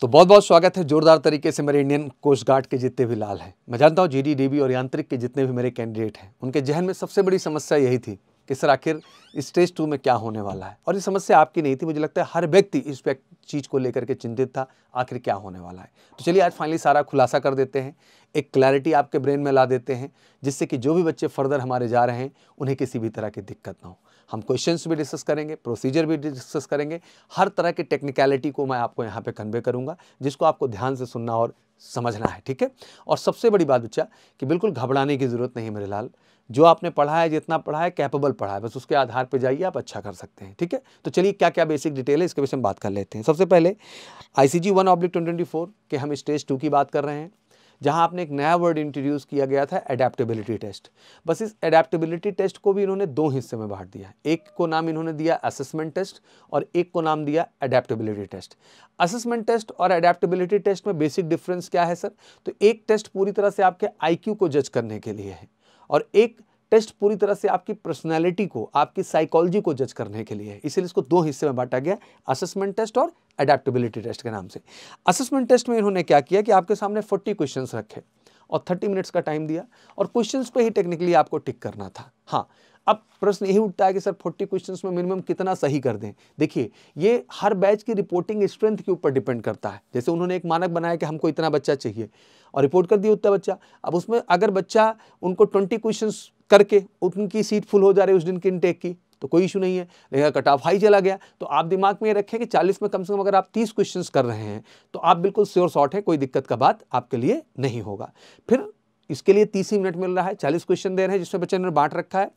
तो बहुत बहुत स्वागत है जोरदार तरीके से मेरे इंडियन कोस्ट गार्ड के जितने भी लाल हैं मैं जानता हूँ जीडी डीबी और यांत्रिक के जितने भी मेरे कैंडिडेट हैं उनके जहन में सबसे बड़ी समस्या यही थी कि सर आखिर स्टेज टू में क्या होने वाला है और ये समस्या आपकी नहीं थी मुझे लगता है हर व्यक्ति इस चीज़ को लेकर के चिंतित था आखिर क्या होने वाला है तो चलिए आज फाइनली सारा खुलासा कर देते हैं एक क्लैरिटी आपके ब्रेन में ला देते हैं जिससे कि जो भी बच्चे फर्दर हमारे जा रहे हैं उन्हें किसी भी तरह की दिक्कत ना हो हम क्वेश्चंस भी डिस्कस करेंगे प्रोसीजर भी डिस्कस करेंगे हर तरह की टेक्निकलिटी को मैं आपको यहाँ पे कन्वे करूँगा जिसको आपको ध्यान से सुनना और समझना है ठीक है और सबसे बड़ी बात बच्चा कि बिल्कुल घबराने की ज़रूरत नहीं मेरे लाल जो आपने पढ़ा है जितना पढ़ा है कैपेबल पढ़ा है बस उसके आधार पर जाइए आप अच्छा कर सकते हैं ठीक है तो चलिए क्या क्या बेसिक डिटेल है इसके विषय में बात कर लेते हैं सबसे पहले I C G one oblique twenty के हम स्टेज टू की बात कर रहे हैं जहां आपने एक नया वर्ड इंट्रोड्यूस किया गया था एडेप्टेबिलिटी टेस्ट बस इस एडेप्टेबिलिटी टेस्ट को भी इन्होंने दो हिस्से में बांट दिया एक को नाम इन्होंने दिया असेसमेंट टेस्ट और एक को नाम दिया एडेप्टेबिलिटी टेस्ट असेसमेंट टेस्ट और एडेप्टेबिलिटी टेस्ट में बेसिक डिफरेंस क्या है सर तो एक टेस्ट पूरी तरह से आपके आई को जज करने के लिए है और एक टेस्ट पूरी तरह से आपकी पर्सनैलिटी को आपकी साइकोलॉजी को जज करने के लिए है इसीलिए इसको दो हिस्से में बांटा गया असेसमेंट टेस्ट और अडेप्टबिलिटी टेस्ट के नाम से असेसमेंट टेस्ट में इन्होंने क्या किया कि आपके सामने फोर्टी क्वेश्चन रखे और थर्टी मिनट्स का टाइम दिया और क्वेश्चन पर ही टेक्निकली आपको टिक करना था हाँ अब प्रश्न यही उठता है कि सर 40 क्वेश्चंस में मिनिमम कितना सही कर दें देखिए ये हर बैच की रिपोर्टिंग स्ट्रेंथ के ऊपर डिपेंड करता है जैसे उन्होंने एक मानक बनाया कि हमको इतना बच्चा चाहिए और रिपोर्ट कर दिया उतना बच्चा अब उसमें अगर बच्चा उनको 20 क्वेश्चंस करके उनकी सीट फुल हो जा रही है उस दिन की इनटेक की तो कोई इशू नहीं है लेकिन अगर कट ऑफ हाई चला गया तो आप दिमाग में ये रखें कि 40 में कम से कम अगर आप 30 क्वेश्चंस कर रहे हैं तो आप बिल्कुल श्योर शॉर्ट है कोई दिक्कत का बात आपके लिए नहीं होगा फिर इसके लिए तीस ही मिनट मिल रहा है चालीस क्वेश्चन दे रहे हैं जिसमें बच्चे ने बांट रखा है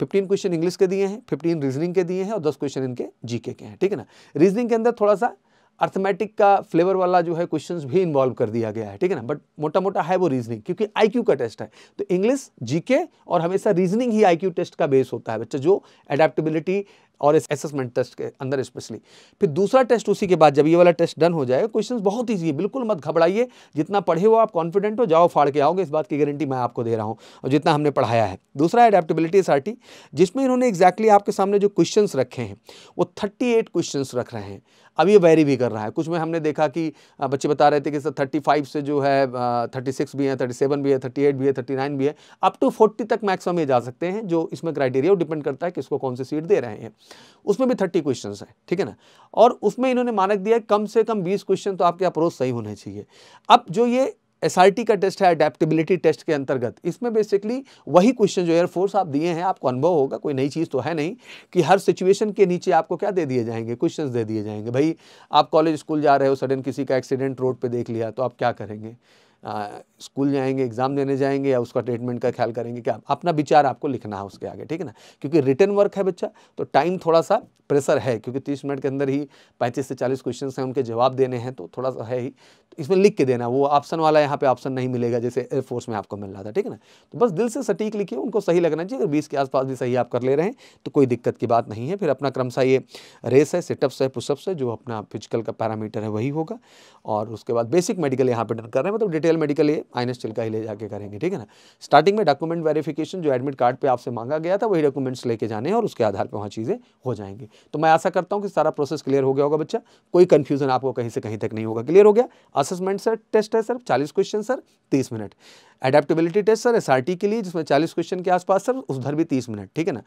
फिफ्टीन क्वेश्चन इंग्लिश के दिए हैं फिफ्टीन रीजनिंग के दिए हैं और दस क्वेश्चन इनके जीके के हैं ठीक है ना रीजनिंग के अंदर थोड़ा सा अर्थमेटिक का फ्लेवर वाला जो है क्वेश्चंस भी इन्वॉल्व कर दिया गया है ठीक है ना बट मोटा मोटा है वो रीजनिंग क्योंकि आईक्यू का टेस्ट है तो इंग्लिश जीके और हमेशा रीजनिंग ही आईक्यू टेस्ट का बेस होता है बच्चा जो एडेप्टेबिलिटी और इस असेसमेंट टेस्ट के अंदर स्पेशली फिर दूसरा टेस्ट उसी के बाद जब ये वाला टेस्ट डन हो जाएगा क्वेश्चन बहुत ईजी है बिल्कुल मत घबराइए जितना पढ़े हो आप कॉन्फिडेंट हो जाओ फाड़ के आओगे इस बात की गारंटी मैं आपको दे रहा हूँ और जितना हमने पढ़ाया है दूसरा एडेप्टेबिलिटी एस जिसमें इन्होंने एक्जैक्टली exactly आपके सामने जो क्वेश्चन रखे हैं वो थर्टी क्वेश्चन रख रहे हैं अब ये वेरी भी कर रहा है कुछ में हमने देखा कि बच्चे बता रहे थे कि सर थर्टी फाइव से जो है थर्टी सिक्स भी है थर्टी सेवन भी है थर्टी एट भी है थर्टी नाइन भी है अप टू फोर्टी तक मैक्सिमम ये जा सकते हैं जो इसमें क्राइटेरिया डिपेंड करता है कि इसको कौन सी सीट दे रहे हैं उसमें भी थर्टी क्वेश्चन है ठीक है ना और उसमें इन्होंने मानक दिया कम से कम बीस क्वेश्चन तो आपके अप्रोच सही होने चाहिए अब जो ये एस का टेस्ट है अडेप्टेबिलिटी टेस्ट के अंतर्गत इसमें बेसिकली वही क्वेश्चन जो एयरफोर्स आप दिए हैं आपको अनुभव होगा कोई नई चीज़ तो है नहीं कि हर सिचुएशन के नीचे आपको क्या दे दिए जाएंगे क्वेश्चन दे दिए जाएंगे भाई आप कॉलेज स्कूल जा रहे हो सडन किसी का एक्सीडेंट रोड पर देख लिया तो आप क्या करेंगे स्कूल स्कूल जाएंगे एग्ज़ाम देने जाएंगे या उसका ट्रीटमेंट का ख्याल करेंगे क्या अपना विचार आपको लिखना है उसके आगे ठीक है ना क्योंकि रिटर्न वर्क है बच्चा तो टाइम थोड़ा सा प्रेशर है क्योंकि तीस मिनट के अंदर ही पैंतीस से चालीस क्वेश्चन हैं उनके जवाब देने हैं तो थोड़ा सा है ही तो इसमें लिख के देना वो ऑप्शन वाला यहाँ पे ऑप्शन नहीं मिलेगा जैसे एयरफोर्स में आपको मिल रहा था ठीक है ना तो बस दिल से सटीक लिखिए उनको सही लगना चाहिए अगर बीस के आसपास भी सही आप कर ले रहे हैं तो कोई दिक्कत की बात नहीं है फिर अपना क्रमशा ये रेस है सेटअप्स है पुषअप्स है जो अपना फिजिकल का पैरामीटर है वही होगा और उसके बाद बेसिक मेडिकल यहाँ पर डन कर रहे हैं मतलब डिटेल मेडिकल ये आइनस चिल्का ही ले जाकर करेंगे ठीक है ना स्टार्टिंग में डॉक्यूमेंट वेरिफिकेशन जो एडमिट कार्ड पर आपसे मांगा गया था वही डॉक्यूमेंट्स लेके जाने हैं और उसके आधार पर वहाँ चीज़ें हो जाएंगी तो मैं आशा करता हूँ कि सारा प्रोसेस क्लियर हो गया होगा बच्चा कोई कन्फ्यूजन आपको कहीं से कहीं तक नहीं होगा क्लियर हो गया असेसमेंट सर टेस्ट है सर चालीस क्वेश्चन सर तीस मिनट एडेप्टेबिलिटी टेस्ट सर एस के लिए जिसमें चालीस क्वेश्चन के आसपास सर उधर भी तीस मिनट ठीक है ना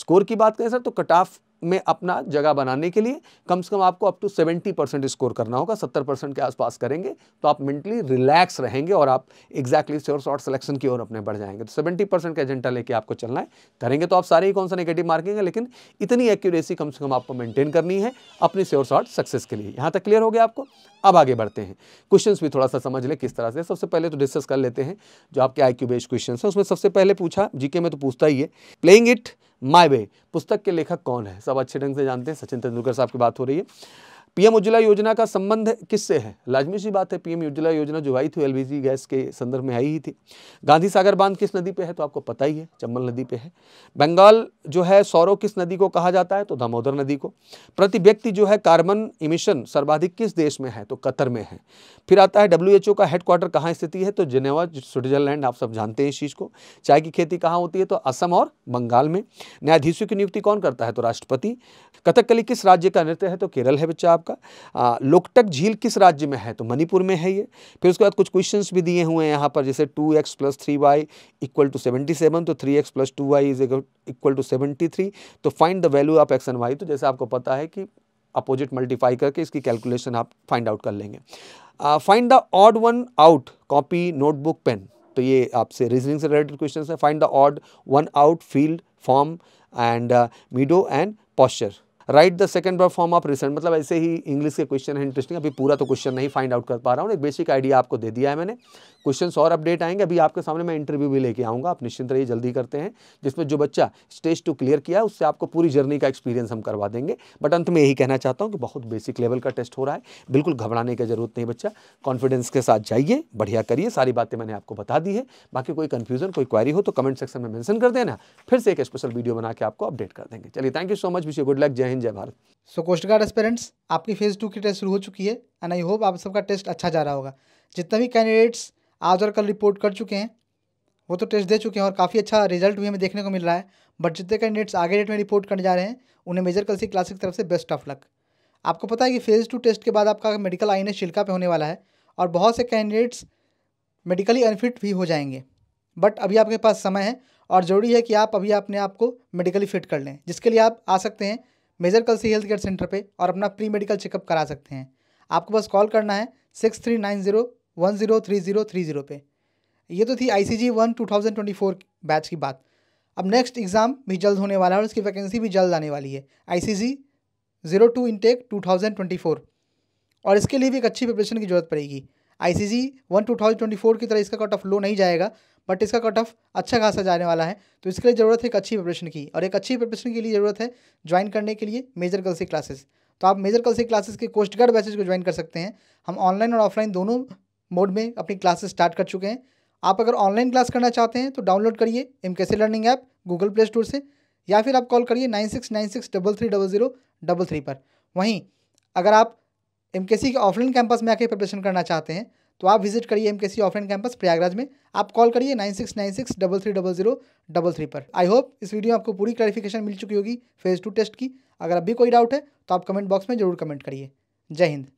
स्कोर की बात करें सर तो कट ऑफ में अपना जगह बनाने के लिए कम से कम आपको अप टू 70 परसेंट स्कोर करना होगा 70 परसेंट के आसपास करेंगे तो आप मेंटली रिलैक्स रहेंगे और आप एग्जैक्टली श्योर शॉर्ट सिलेक्शन की ओर अपने बढ़ जाएंगे तो 70 परसेंट का एजेंडा लेके आपको चलना है करेंगे तो आप सारे ही कौन सा नेगेटिव मार्किंग है लेकिन इतनी एक्यूरेसी कम से कम आपको मेंटेन करनी है अपनी श्योर शॉर्ट सक्सेस के लिए यहाँ तक क्लियर हो गया आपको अब आगे बढ़ते हैं क्वेश्चंस भी थोड़ा सा समझ लें किस तरह से सबसे पहले तो डिस्कस कर लेते हैं जो आपके आई क्यू बेस्ड क्वेश्चन है उसमें सबसे पहले पूछा जीके में तो पूछता ही है प्लेइंग इट माई वे पुस्तक के लेखक कौन है सब अच्छे ढंग से जानते हैं सचिन तेंदुलकर साहब की बात हो रही है पीएम उज्ज्वला योजना का संबंध किससे है लाजमी सी बात है पीएम उज्ज्वला योजना जो आई थी एलपीजी गैस के संदर्भ में आई ही थी गांधी सागर बांध किस नदी पे है तो आपको पता ही है चंबल नदी पे है बंगाल जो है सौरव किस नदी को कहा जाता है तो दामोदर नदी को प्रति व्यक्ति जो है कार्बन इमिशन सर्वाधिक किस देश में है तो कतर में है फिर आता है डब्ल्यू का हेडक्वार्टर कहाँ स्थिति है तो जिनेवा स्विट्जरलैंड आप सब जानते हैं इस चीज़ को चाय की खेती कहाँ होती है तो असम और बंगाल में न्यायाधीशों की नियुक्ति कौन करता है तो राष्ट्रपति कथकली किस राज्य का नृत्य है तो केरल है बच्चा आपका लोकटक झील किस राज्य में है तो मणिपुर में है ये फिर उसके बाद कुछ क्वेश्चंस भी दिए हुए हैं यहाँ पर जैसे two x plus three y equal to seventy seven तो three x plus two y is equal to seventy three तो find the value of x and y तो जैसे आपको पता है कि अपोजिट मल्टीफाई करके इसकी कैलकुलेशन आप फाइंड आउट कर लेंगे find the odd one out copy notebook pen तो ये आपसे रीजनिंग से रिलेटेड क्वेश्चन है find the odd one out field form and meadow and posture write the second verb form of recent मतलब ऐसे ही इंग्लिश के क्वेश्चन है इंटरेस्टिंग अभी पूरा तो क्वेश्चन नहीं फाइंड आउट कर पा रहा हूँ एक बेसिक आइडिया आपको दे दिया है मैंने क्वेश्चन और अपडेट आएंगे अभी आपके सामने मैं इंटरव्यू भी लेके आऊँगा आप निश्चिंत रहिए जल्दी करते हैं जिसमें जो बच्चा स्टेज टू क्लियर किया उससे आपको पूरी जर्नी का एक्सपीरियंस हम करवा देंगे बट अंत में यही कहना चाहता हूँ कि बहुत बेसिक लेवल का टेस्ट हो रहा है बिल्कुल घबराने की जरूरत नहीं बच्चा कॉन्फिडेंस के साथ जाइए बढ़िया करिए सारी बातें मैंने आपको बता दी है बाकी कोई कन्फ्यूजन कोई क्वारी हो तो कमेंट सेक्शन में मैंशन कर देना फिर से एक स्पेशल वीडियो बना के आपको अपडेट कर देंगे चलिए thank you so much wish you good luck जय हिंद जय Bharat so coast guard aspirants आपकी फेज़ टू की टेस्ट शुरू हो चुकी है एंड आई होप आप सबका टेस्ट अच्छा जा रहा होगा जितना भी कैंडिडेट्स आज और कल रिपोर्ट कर चुके हैं वो तो टेस्ट दे चुके हैं और काफ़ी अच्छा रिजल्ट भी हमें देखने को मिल रहा है बट जितने कैंडिडेट्स आगे डेट में रिपोर्ट करने जा रहे हैं उन्हें मेजर कल्सी क्लासिक तरफ से बेस्ट ऑफ लक आपको पता है कि फेज़ टू टेस्ट के बाद आपका मेडिकल आई एन शिल्का पे होने वाला है और बहुत से कैंडिडेट्स मेडिकली अनफिट भी हो जाएंगे बट अभी आपके पास समय है और ज़रूरी है कि आप अभी अपने आप को मेडिकली फिट कर लें जिसके लिए आप आ सकते हैं major Kalsi health care centre पे और अपना प्री मेडिकल चेकअप करा सकते हैं आपको बस कॉल करना है six three nine zero one zero three zero three zero पे ये तो थी I C G one two thousand twenty four batch की बात अब नेक्स्ट एग्ज़ाम भी जल्द होने वाला है और उसकी वैकेंसी भी जल्द आने वाली है I C G zero two intake two thousand twenty four और इसके लिए भी एक अच्छी प्रिपरेशन की जरूरत पड़ेगी I C G one two thousand twenty four की तरह इसका कट ऑफ लो नहीं जाएगा बट इसका कट ऑफ अच्छा खासा जाने वाला है तो इसके लिए ज़रूरत है एक अच्छी प्रिपरेशन की और एक अच्छी प्रिपरेशन के लिए ज़रूरत है ज्वाइन करने के लिए मेजर से क्लासेस तो आप मेजर से क्लासेस के कोस्ट गार्ड बैचेज को ज्वाइन कर सकते हैं हम ऑनलाइन और ऑफलाइन दोनों मोड में अपनी क्लासेस स्टार्ट कर चुके हैं आप अगर ऑनलाइन क्लास करना चाहते हैं तो डाउनलोड करिए M learning app Google Play Store से या फिर आप कॉल करिए nine six nine six double three double zero double three पर वहीं अगर आप एम के ऑफलाइन कैंपस में आकर प्रिपरेशन करना चाहते हैं तो आप विजिट करिए एम के सी ऑफलाइन कैंपस प्रयागराज में आप कॉल करिए nine six nine six double three double zero double three पर आई होप इस वीडियो में आपको पूरी क्लैरिफिकेशन मिल चुकी होगी फेज़ टू टेस्ट की अगर अभी कोई डाउट है तो आप कमेंट बॉक्स में जरूर कमेंट करिए जय हिंद